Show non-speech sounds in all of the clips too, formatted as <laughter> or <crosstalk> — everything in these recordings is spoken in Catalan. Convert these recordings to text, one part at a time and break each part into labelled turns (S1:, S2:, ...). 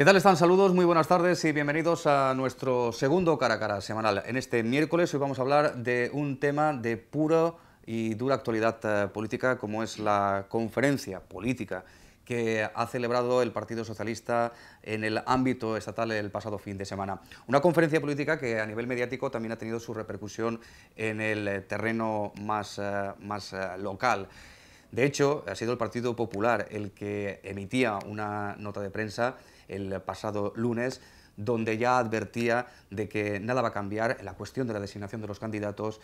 S1: ¿Qué tal están? Saludos, muy buenas tardes y bienvenidos a nuestro segundo cara a cara semanal. En este miércoles hoy vamos a hablar de un tema de pura y dura actualidad eh, política como es la conferencia política que ha celebrado el Partido Socialista en el ámbito estatal el pasado fin de semana. Una conferencia política que a nivel mediático también ha tenido su repercusión en el terreno más, eh, más eh, local. De hecho, ha sido el Partido Popular el que emitía una nota de prensa el pasado lunes, donde ya advertía de que nada va a cambiar en la cuestión de la designación de los candidatos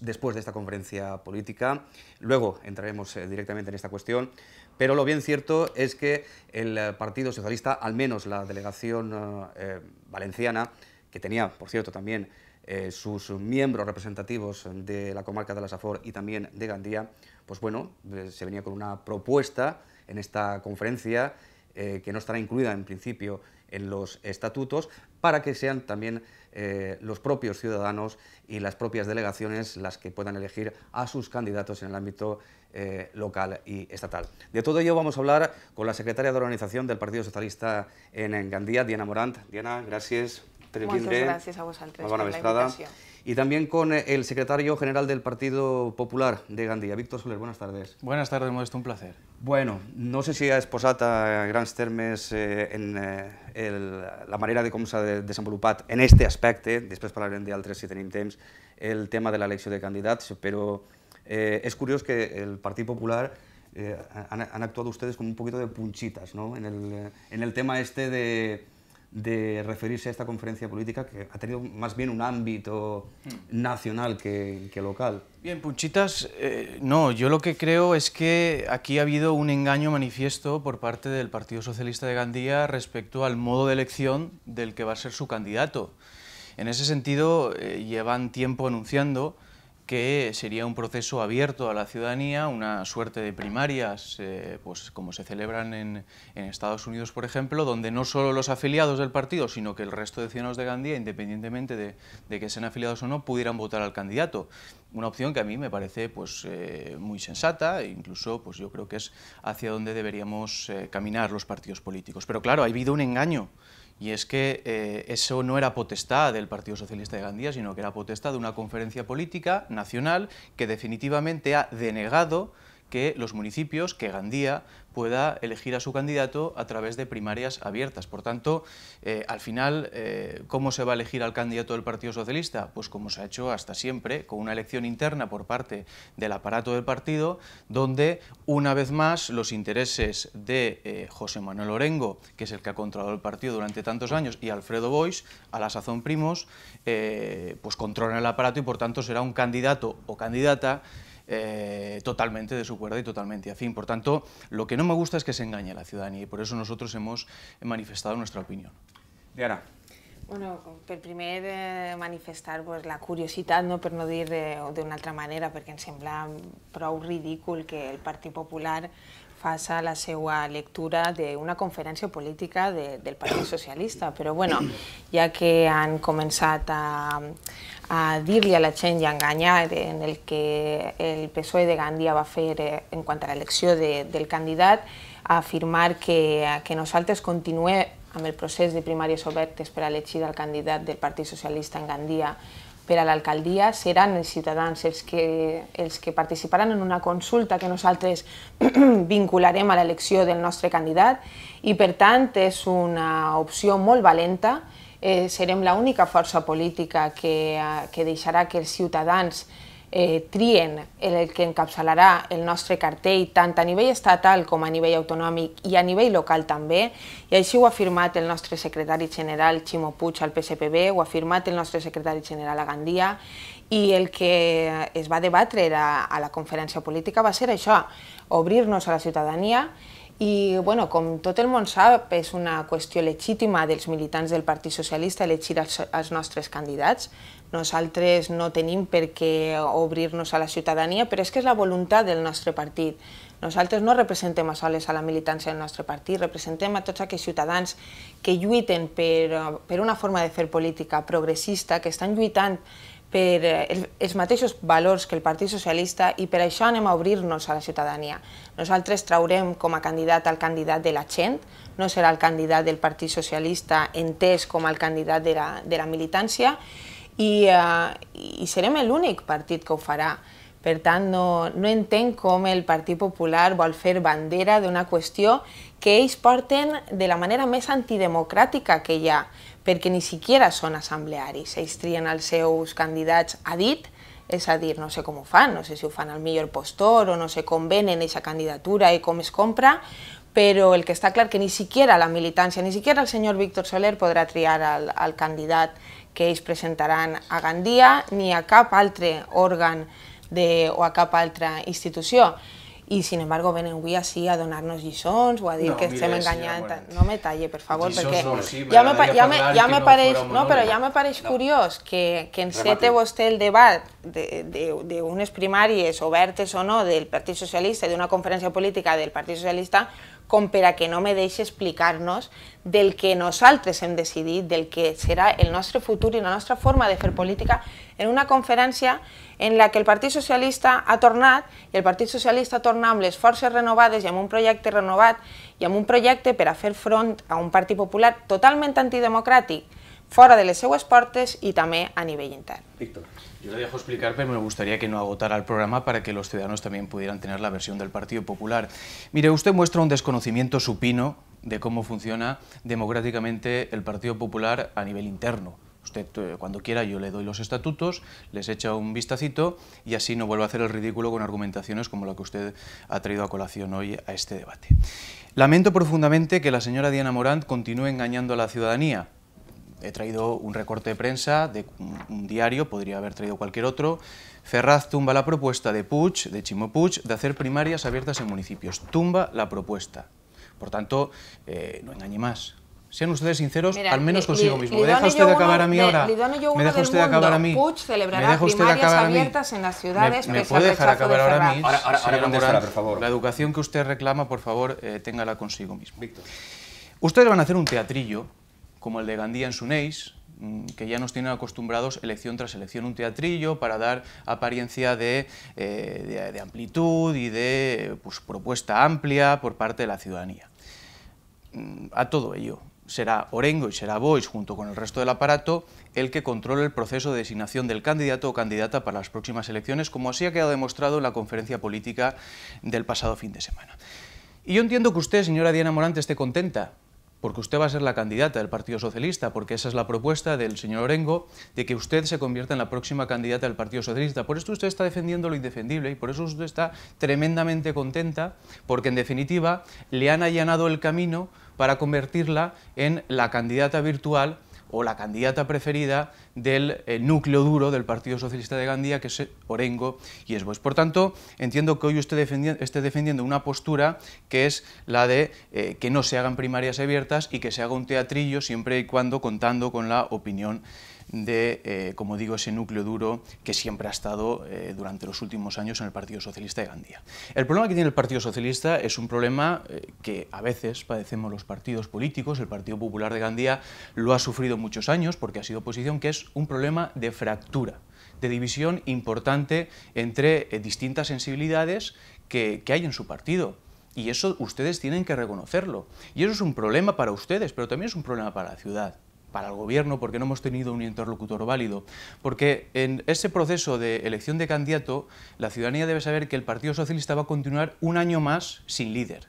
S1: después de esta conferencia política. Luego entraremos eh, directamente en esta cuestión, pero lo bien cierto es que el Partido Socialista, al menos la delegación eh, valenciana, que tenía, por cierto, también eh, sus miembros representativos de la comarca de la Safor y también de Gandía, pues bueno, se venía con una propuesta en esta conferencia eh, que no estará incluida en principio en los estatutos, para que sean también eh, los propios ciudadanos y las propias delegaciones las que puedan elegir a sus candidatos en el ámbito eh, local y estatal. De todo ello vamos a hablar con la secretaria de Organización del Partido Socialista en, Gandía, Diana Morant. Diana, gracias. Muchas gracias a
S2: vosotros por la invitación.
S1: y también con eh, el secretario general del Partido Popular de Gandía, Víctor Soler. Buenas tardes.
S3: Buenas tardes, Modesto, un placer.
S1: Bueno, no sé si ha exposat a grans termes eh, en eh, el, la manera de com s'ha de desenvolupat en este aspecte, després parlarem d'altres si tenim temps, el tema de l'elecció de candidats, però eh, és curiós que el Partit Popular eh, han, han actuat ustedes com un poquito de punchitas, ¿no? En el, en el tema este de... de referirse a esta conferencia política que ha tenido más bien un ámbito hmm. nacional que, local.
S3: Bien, Punchitas, eh, no, yo lo que creo es que aquí ha habido un engaño manifiesto por parte del Partido Socialista de Gandía respecto al modo de elección del que va a ser su candidato. En ese sentido, eh, llevan tiempo anunciando que sería un proceso abierto a la ciudadanía, una suerte de primarias, eh, pues como se celebran en, Estados Unidos, por ejemplo, donde no solo los afiliados del partido, sino que el resto de ciudadanos de Gandía, independientemente de, que sean afiliados o no, pudieran votar al candidato. Una opción que a mí me parece pues, eh, muy sensata, e incluso pues, yo creo que es hacia donde deberíamos eh, caminar los partidos políticos. Pero claro, ha habido un engaño. Y es que eh, eso no era potestad del Partido Socialista de Gandía, sino que era potestad de una conferencia política nacional que definitivamente ha denegado que los municipios, que Gandía pueda elegir a su candidato a través de primarias abiertas. Por tanto, eh, al final, eh, ¿cómo se va a elegir al candidato del Partido Socialista? Pues como se ha hecho hasta siempre, con una elección interna por parte del aparato del partido, donde una vez más los intereses de eh, José Manuel Orengo, que es el que ha controlado el partido durante tantos años, y Alfredo Bois, a la sazón primos, pues controlan el aparato y por tanto será un candidato o candidata eh, totalmente de su cuerda y totalmente afín. Por tanto, lo que no me gusta es que se engañe a la ciudadanía y por eso nosotros hemos manifestado nuestra opinión. Diana.
S2: Bueno, per primer eh, manifestar pues, la curiositat, no? per no dir d'una altra manera, perquè em sembla prou ridícul que el Partit Popular faça la seva lectura d'una conferència política de, del Partit Socialista. Però bueno, ja que han començat a, a dir-li a la gent i a enganyar en el que el PSOE de Gandia va fer eh, en quant a l'elecció de, del candidat, a afirmar que, que nosaltres continuem amb el procés de primàries obertes per a elegir el candidat del Partit Socialista en Gandia per a l'alcaldia seran els ciutadans els que, els que participaran en una consulta que nosaltres <clears throat> vincularem a l'elecció del nostre candidat i per tant és una opció molt valenta eh, serem l'única força política que, eh, que deixarà que els ciutadans eh, trien el que encapçalarà el nostre cartell tant a nivell estatal com a nivell autonòmic i a nivell local també, i així ho ha afirmat el nostre secretari general Ximo Puig al PSPB, ho ha afirmat el nostre secretari general a Gandia, i el que eh, es va debatre a la conferència política va ser això, obrir-nos a la ciutadania i, bueno, com tot el món sap, és una qüestió legítima dels militants del Partit Socialista elegir els, els nostres candidats. Nosaltres no tenim per què obrir-nos a la ciutadania, però és que és la voluntat del nostre partit. Nosaltres no representem a soles a la militància del nostre partit, representem a tots aquells ciutadans que lluiten per, per una forma de fer política progressista, que estan lluitant per eh, els mateixos valors que el Partit Socialista i per això anem a obrir-nos a la ciutadania. Nosaltres traurem com a candidat el candidat de la gent, no serà el candidat del Partit Socialista entès com el candidat de la, de la militància i, eh, i serem l'únic partit que ho farà. Per tant, no, no entenc com el Partit Popular vol fer bandera d'una qüestió que ells porten de la manera més antidemocràtica que hi ha. Ja perquè ni siquiera són assemblearis. Ells trien els seus candidats a dit, és a dir, no sé com ho fan, no sé si ho fan al millor postor o no sé com venen aquesta candidatura i com es compra, però el que està clar que ni siquiera la militància, ni siquiera el senyor Víctor Soler podrà triar el, el candidat que ells presentaran a Gandia ni a cap altre òrgan de, o a cap altra institució i sin embargo venen avui així a donar-nos lliçons o a dir no, que mire, estem enganyant. Senyora, bueno. No me talle, per favor, perquè ja, me, ja, me, ja me no pareix, no, però ja me pareix no. curiós que, que encete vostè el debat d'unes de, de, de primàries obertes o no del Partit Socialista i d'una conferència política del Partit Socialista com per a que no me deixi explicar-nos del que nosaltres hem decidit, del que serà el nostre futur i la nostra forma de fer política en una conferència en la que el Partit Socialista ha tornat, i el Partit Socialista torna amb les forces renovades i amb un projecte renovat i amb un projecte per a fer front a un Partit Popular totalment antidemocràtic, fora de les seues portes i també a nivell intern.
S3: Víctor. Yo le dejo explicar, pero me gustaría que no agotara el programa para que los ciudadanos también pudieran tener la versión del Partido Popular. Mire, usted muestra un desconocimiento supino de cómo funciona democráticamente el Partido Popular a nivel interno. Usted eh, cuando quiera yo le doy los estatutos, les echa un vistacito y así no vuelvo a hacer el ridículo con argumentaciones como la que usted ha traído a colación hoy a este debate. Lamento profundamente que la señora Diana Morant continúe engañando a la ciudadanía he traído un recorte de prensa de un diario, podría haber traído cualquier otro. Ferraz tumba la propuesta de Puch, de Chimo Puch, de hacer primarias abiertas en municipios. Tumba la propuesta. Por tanto, eh, no engañe más. Sean ustedes sinceros, al menos consigo mismo. ¿Me deja usted acabar a mí ahora? ¿Me deja usted acabar a mí? Puch celebrará primarias abiertas en las ciudades ¿Me, puede dejar acabar ahora a mí? Ahora, ahora, ahora por favor. La educación que usted reclama, por favor, eh, téngala consigo mismo. Víctor. Ustedes van a hacer un teatrillo como el de Gandía en Sunéis, mm, que ya nos tienen acostumbrados elección tras elección, un teatrillo para dar apariencia de, eh, amplitud y de pues, propuesta amplia por parte de la ciudadanía. Mm, a todo ello, será Orengo y será Voice, junto con el resto del aparato, el que controle el proceso de designación del candidato o candidata para las próximas elecciones, como así ha quedado demostrado en la conferencia política del pasado fin de semana. Y yo entiendo que usted, señora Diana Morante, esté contenta, porque usted va a ser la candidata del Partido Socialista, porque esa es la propuesta del señor Orengo, de que usted se convierta en la próxima candidata del Partido Socialista. Por esto usted está defendiendo lo indefendible y por eso usted está tremendamente contenta, porque en definitiva le han allanado el camino para convertirla en la candidata virtual o la candidata preferida del eh, núcleo duro del Partido Socialista de Gandía, que es Orengo y Esboz. Por tanto, entiendo que hoy usted esté defendiendo una postura que es la de eh, que no se hagan primarias abiertas y que se haga un teatrillo siempre y cuando contando con la opinión de, eh, como digo, ese núcleo duro que siempre ha estado eh, durante los últimos años en el Partido Socialista de Gandía. El problema que tiene el Partido Socialista es un problema eh, que a veces padecemos los partidos políticos, el Partido Popular de Gandía lo ha sufrido muchos años porque ha sido oposición, que es un problema de fractura de división importante entre distintas sensibilidades que hay en su partido. Y eso ustedes tienen que reconocerlo. Y eso es un problema para ustedes, pero también es un problema para la ciudad para el gobierno, porque no hemos tenido un interlocutor válido. Porque en ese proceso de elección de candidato, la ciudadanía debe saber que el Partido Socialista va a continuar un año más sin líder.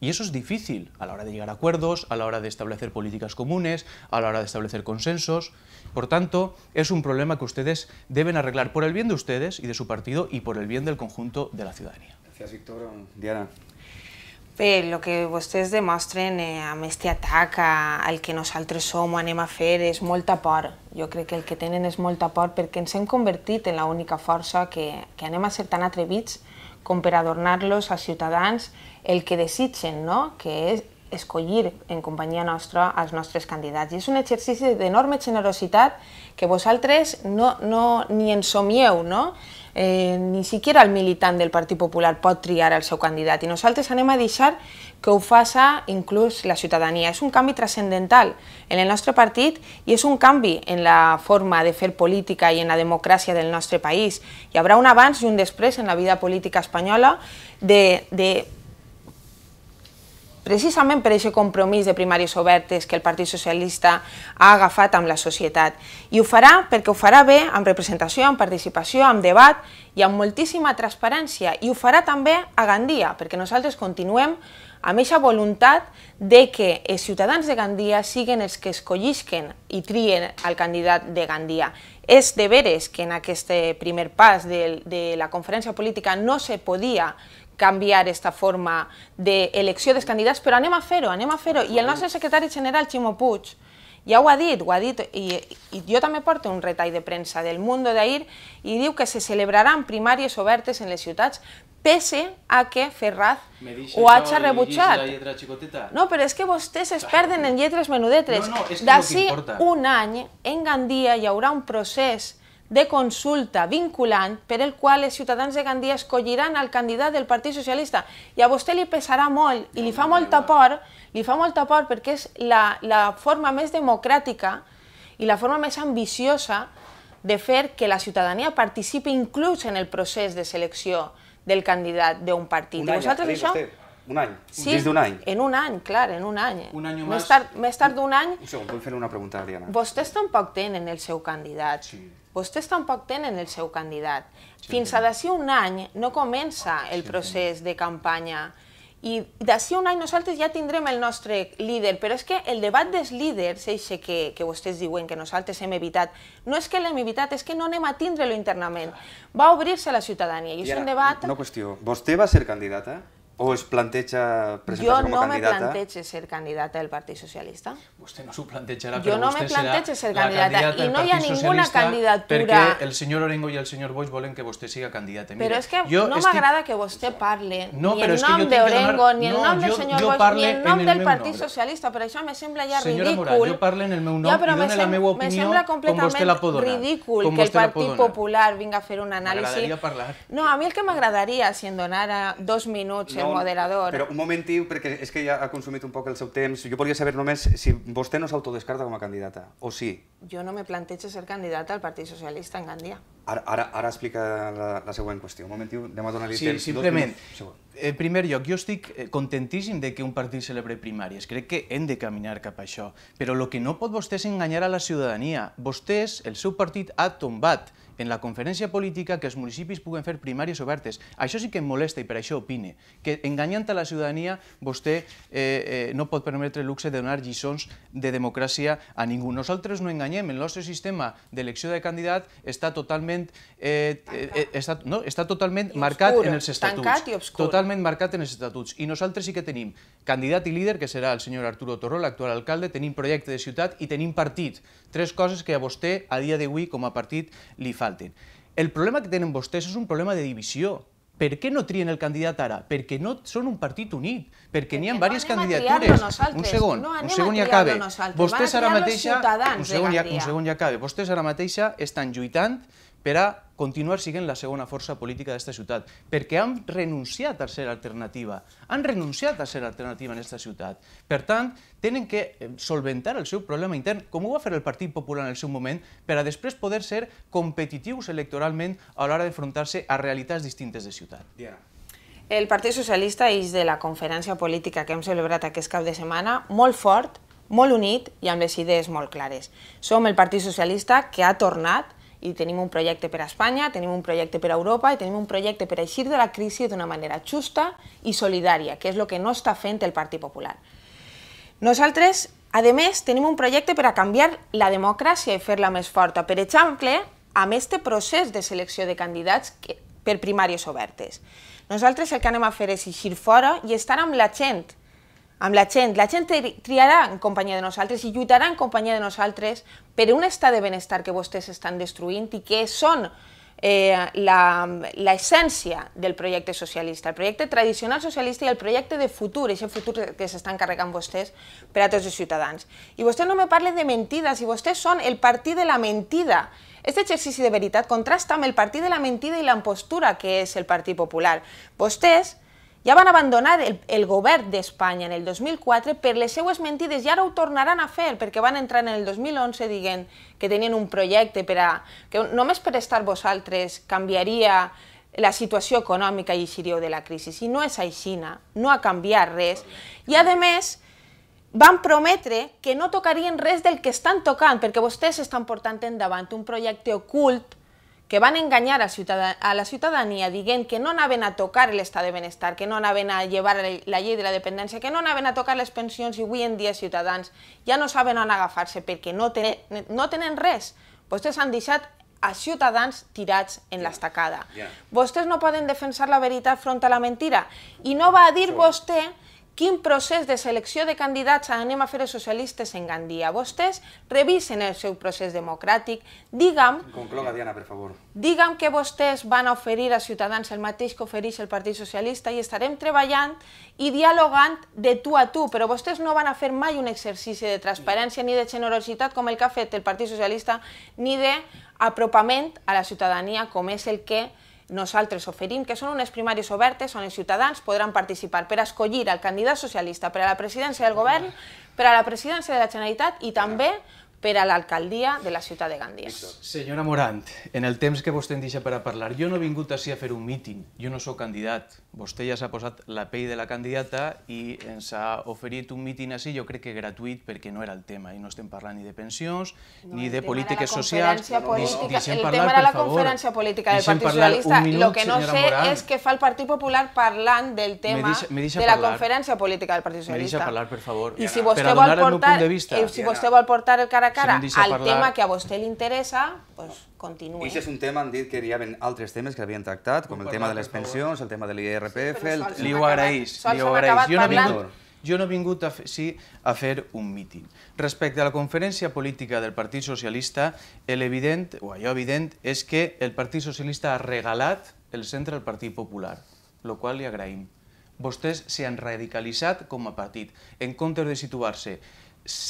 S3: Y eso es difícil a la hora de llegar a acuerdos, a la hora de establecer políticas comunes, a la hora de establecer consensos. Por tanto, es un problema que ustedes deben arreglar por el bien de ustedes y de su partido y por el bien del conjunto de la ciudadanía.
S1: Gracias, Víctor. Diana.
S2: Bé, el que vostès demostren eh, amb aquest atac a, al que nosaltres som o anem a fer és molta por. Jo crec que el que tenen és molta por perquè ens hem convertit en l'única força que, que anem a ser tan atrevits com per adornar-los als ciutadans el que desitgen, no? que és escollir en companyia nostra els nostres candidats. I és un exercici d'enorme generositat que vosaltres no, no, ni en somieu, no? Eh, ni siquiera el militant del Partit Popular pot triar el seu candidat i nosaltres anem a deixar que ho faça inclús la ciutadania. És un canvi transcendental en el nostre partit i és un canvi en la forma de fer política i en la democràcia del nostre país. Hi haurà un abans i un després en la vida política espanyola de, de precisament per aquest compromís de primàries obertes que el Partit Socialista ha agafat amb la societat. I ho farà perquè ho farà bé, amb representació, amb participació, amb debat i amb moltíssima transparència. I ho farà també a Gandia, perquè nosaltres continuem amb aquesta voluntat de que els ciutadans de Gandia siguin els que escollisquen i trien el candidat de Gandia. És de veres que en aquest primer pas de, de la conferència política no se podia canviar esta forma d'elecció dels candidats, però anem a fer-ho, anem a fer-ho. I el nostre secretari general, Ximo Puig, ja ho ha dit, ho ha dit, i, i jo també porto un retall de premsa del Mundo d'ahir i diu que se celebraran primàries obertes en les ciutats pese a que Ferraz
S3: ho hagi rebutjat.
S2: No, però és que vostès es perden en lletres menudetres. No, no, D'ací un any, en Gandia hi haurà un procés de consulta vinculant per el qual els ciutadans de Gandia escolliran el candidat del Partit Socialista. I a vostè li pesarà molt i li fa molta por, li fa molta por perquè és la, la forma més democràtica i la forma més ambiciosa de fer que la ciutadania participi inclús en el procés de selecció del candidat d'un partit. Un any, això? Vostè,
S1: un any, sí, dins d'un any.
S2: en un any, clar, en un any. Un any més. Més tard, tard d'un any... Un segon,
S1: vull fer una pregunta, Ariana.
S2: Vostès tampoc tenen el seu candidat. Sí vostès tampoc tenen el seu candidat. Fins a d'ací un any no comença el procés de campanya i d'ací un any nosaltres ja tindrem el nostre líder, però és que el debat dels líders, això que, que vostès diuen que nosaltres hem evitat, no és que l'hem evitat, és que no anem a tindre-lo internament. Va obrir-se la ciutadania i, és un debat...
S1: Una qüestió, vostè va ser candidata? Eh? ¿O es planteja presentar-se com a candidata? Jo no me
S2: plantege ser candidata del Partit Socialista.
S3: Vostè
S1: no s'ho plantejarà, però jo no vostè
S2: serà ser candidata. la candidata del no Partit ninguna candidatura... perquè
S3: el senyor Orengo i el senyor Boix volen que vostè siga candidata. Mira, però és que jo no estic... m'agrada
S2: que vostè parle no, ni en nom d'Orengo, donar... ni en no, nom del senyor jo Boix, ni en nom del Partit Socialista. Per això me sembla ja ridícul. Senyora Moral, jo
S3: parlo en el meu nom ja, però i dono la meva opinió me la completament com vostè ridícul que el Partit
S2: Popular vinga a fer un anàlisi. M'agradaria parlar. No, a mi el que m'agradaria, si em donara dos minuts el moderador. Però
S1: un momentiu, perquè és que ja ha consumit un poc el seu temps. Jo volia saber només si vostè no s'autodescarta com a candidata, o sí?
S2: Jo no me plantejo ser candidata al Partit Socialista en
S1: Gandia. Ara, ara, ara explica la, la següent qüestió. Un momentiu, anem a donar-li sí, temps. Sí, simplement, eh,
S3: en primer lloc, jo estic eh, contentíssim de que un partit celebre primàries. Crec que hem de caminar cap a això. Però el que no pot és enganyar a la ciutadania. Vostès, el seu partit, ha tombat en la conferència política que els municipis puguen fer primàries obertes. Això sí que em molesta i per això opine. Que enganyant a la ciutadania vostè eh, eh, no pot permetre el luxe de donar lliçons de democràcia a ningú. Nosaltres no enganyem. El nostre sistema d'elecció de candidat està totalment totalment, eh, eh, eh, està, no, està totalment I marcat obscur, en els estatuts. Tancat i obscur. Totalment marcat en els estatuts. I nosaltres sí que tenim candidat i líder, que serà el senyor Arturo Torró, l'actual alcalde, tenim projecte de ciutat i tenim partit. Tres coses que a vostè, a dia d'avui, com a partit, li falten. El problema que tenen vostès és un problema de divisió. Per què no trien el candidat ara? Perquè no són un partit unit, perquè n'hi ha no diverses candidatures. Un segon, no un segon i acabe. Vostès ara mateixa, un segon, ja, un segon i acabe. Vostès ara mateixa estan lluitant per a continuar siguent la segona força política d'aquesta ciutat, perquè han renunciat a ser alternativa, han renunciat a ser alternativa en aquesta ciutat. Per tant, tenen que eh, solventar el seu problema intern, com ho va fer el Partit Popular en el seu moment, per a després poder ser competitius electoralment a l'hora d'enfrontar-se a realitats distintes de ciutat. Diana.
S2: El Partit Socialista és de la conferència política que hem celebrat aquest cap de setmana molt fort, molt unit i amb les idees molt clares. Som el Partit Socialista que ha tornat i tenim un projecte per a Espanya, tenim un projecte per a Europa i tenim un projecte per a eixir de la crisi d'una manera justa i solidària, que és el que no està fent el Partit Popular. Nosaltres, a més, tenim un projecte per a canviar la democràcia i fer-la més forta. Per exemple, amb este procés de selecció de candidats per primàries obertes. Nosaltres el que anem a fer és eixir fora i estar amb la gent, amb la gent. La gent triarà en companyia de nosaltres i lluitarà en companyia de nosaltres per un estat de benestar que vostès estan destruint i que són eh, l'essència del projecte socialista, el projecte tradicional socialista i el projecte de futur, aquest futur que s'estan carregant vostès per a tots els ciutadans. I vostè no me parlen de mentides, i vostès són el partit de la mentida. Aquest exercici de veritat contrasta amb el partit de la mentida i la impostura que és el Partit Popular. Vostès ja van abandonar el, el govern d'Espanya en el 2004 per les seues mentides i ara ho tornaran a fer perquè van entrar en el 2011 dient que tenien un projecte per a, que només per estar vosaltres canviaria la situació econòmica i eixiríeu de la crisi. I no és així, no ha canviat res. I a més, van prometre que no tocarien res del que estan tocant, perquè vostès estan portant endavant un projecte ocult que van enganyar a, a la ciutadania dient que no anaven a tocar l'estat de benestar, que no anaven a llevar la llei de la dependència, que no anaven a tocar les pensions i avui en dia ciutadans ja no saben on agafar-se perquè no tenen, no tenen res. Vostès han deixat a ciutadans tirats en l'estacada. Yeah. Vostès no poden defensar la veritat front a la mentira. I no va a dir vostè Quin procés de selecció de candidats anem a fer els socialistes en Gandia? Vostès revisen el seu procés democràtic, digue'm... Concloga, Diana, per favor. Digue'm que vostès van a oferir a Ciutadans el mateix que ofereix el Partit Socialista i estarem treballant i dialogant de tu a tu, però vostès no van a fer mai un exercici de transparència ni de generositat com el que ha fet el Partit Socialista ni d'apropament a la ciutadania com és el que nosaltres oferim que són unes primàries obertes on els ciutadans podran participar per escollir el candidat socialista per a la presidència del govern, per a la presidència de la Generalitat i també per a l'alcaldia de la ciutat de Gandia.
S3: Senyora Morant, en el temps que vostè em deixa per a parlar, jo no he vingut així a fer un míting, jo no sóc candidat. Vostè ja s'ha posat la pell de la candidata i ens ha oferit un míting així, jo crec que gratuït, perquè no era el tema, i no estem parlant ni de pensions, no, ni de polítiques socials. Política, deixem el parlar, tema era la conferència
S2: política del Partit Socialista. Minut, Lo que no sé Morant. és què fa el Partit Popular parlant del tema me deixa, me deixa de la conferència política del Partit Socialista. Me deixa parlar,
S3: per favor. I si vostè, vol portar, vista,
S2: si vostè vol portar el cara cara si no al parlar... tema que a vostè li interessa, pues, doncs continuï. I és
S1: un tema, han dit que hi havia altres temes que havien tractat, com el tema de les pensions, el tema de l'IRPF... Sí, li ho agraeix, li ho agraeix. Jo no he vingut, jo no he vingut a fer, sí a fer un míting.
S3: Respecte a la conferència política del Partit Socialista, el evident, o allò evident és que el Partit Socialista ha regalat el centre al Partit Popular, el qual li agraïm. Vostès s'han radicalitzat com a partit. En comptes de situar-se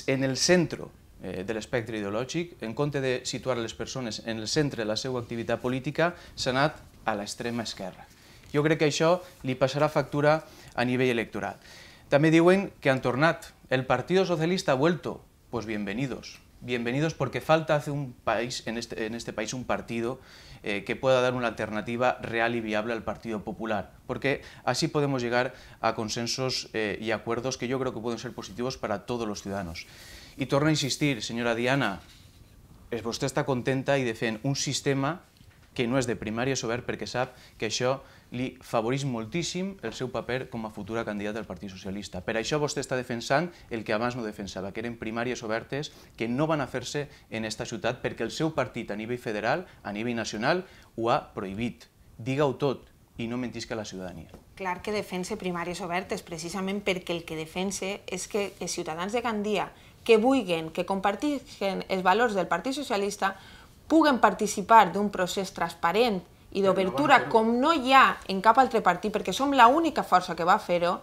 S3: en el centre Eh, del espectro ideológico, en compte de situar las personas en el centro de la seva activitat política, sanat a a extrema esquerra. Yo creo que això le pasará factura a nivel electoral. També diuen que han tornat. El Partido Socialista ha vuelto. Pues bienvenidos. Bienvenidos porque falta hace un país, en este, este país un partido eh, que pueda dar una alternativa real y viable al Partido Popular. Porque así podemos llegar a consensos eh, y acuerdos que yo creo que pueden ser positivos para todos los ciudadanos. I torno a insistir, senyora Diana, és vostè està contenta i defen un sistema que no és de primària, és obert perquè sap que això li favoreix moltíssim el seu paper com a futura candidata del Partit Socialista. Per això vostè està defensant el que abans no defensava, que eren primàries obertes que no van a fer-se en aquesta ciutat perquè el seu partit a nivell federal, a nivell nacional, ho ha prohibit. Diga-ho tot i no mentisca a la ciutadania.
S2: Clar que defense primàries obertes, precisament perquè el que defense és que els ciutadans de Gandia que vulguin, que comparteixen els valors del Partit Socialista, puguen participar d'un procés transparent i d'obertura com no hi ha en cap altre partit, perquè som l'única força que va fer-ho,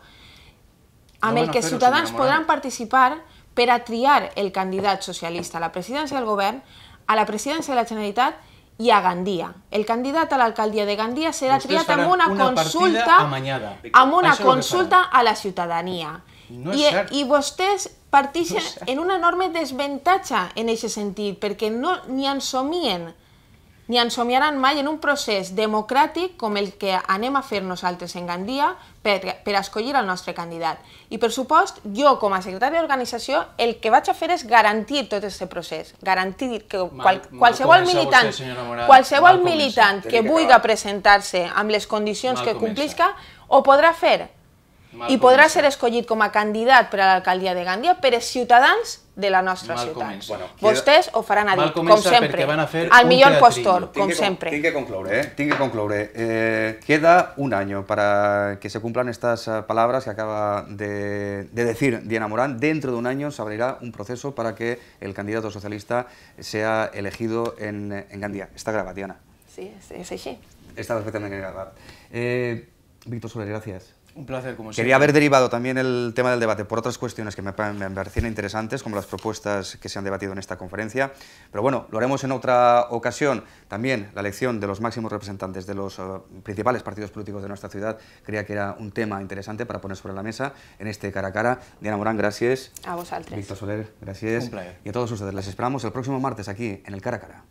S2: amb no el que els ciutadans podran participar per a triar el candidat socialista a la presidència del govern, a la presidència de la Generalitat i a Gandia. El candidat a l'alcaldia de Gandia serà Vostès triat amb una, una consulta,
S3: amb una consulta
S2: a la ciutadania.
S3: No I, cert.
S2: I vostès partixen no en una enorme desventatge en aquest sentit, perquè no ni somien, ni somiaran mai en un procés democràtic com el que anem a fer nosaltres en Gandia per, per escollir el nostre candidat. I per supost, jo com a secretari d'organització el que vaig a fer és garantir tot aquest procés, garantir que qual, mal, qualsevol mal militant, vostè,
S3: Morat, qualsevol militant que vulgui
S2: presentar-se amb les condicions mal que complisca, ho podrà fer Y podrá ser escogido como candidato para la alcaldía de Gandia pero es de la nuestra ciudad. ciutat. o Bueno, al
S1: millón postor, como siempre. que concluir, eh? que eh, queda un año para que se cumplan estas eh, palabras que acaba de, decir Diana Morán. Dentro de un año se abrirá un proceso para que el candidato socialista sea elegido en, en Está grabado, Diana.
S2: Sí, sí, sí.
S1: Está perfectamente grabada. Eh, Víctor Soler, gracias.
S3: Un placer, como siempre. Quería haber derivado
S1: también el tema del debate por otras cuestiones que me, me parecían interesantes, como las propuestas que se han debatido en esta conferencia. Pero bueno, lo haremos en otra ocasión. También la elección de los máximos representantes de los eh, principales partidos políticos de nuestra ciudad creía que era un tema interesante para poner sobre la mesa en este cara a cara. Diana Morán, gracias. A vosotros. Víctor Soler, gracias. Un placer. Y a todos ustedes, les esperamos el próximo martes aquí en el cara a cara.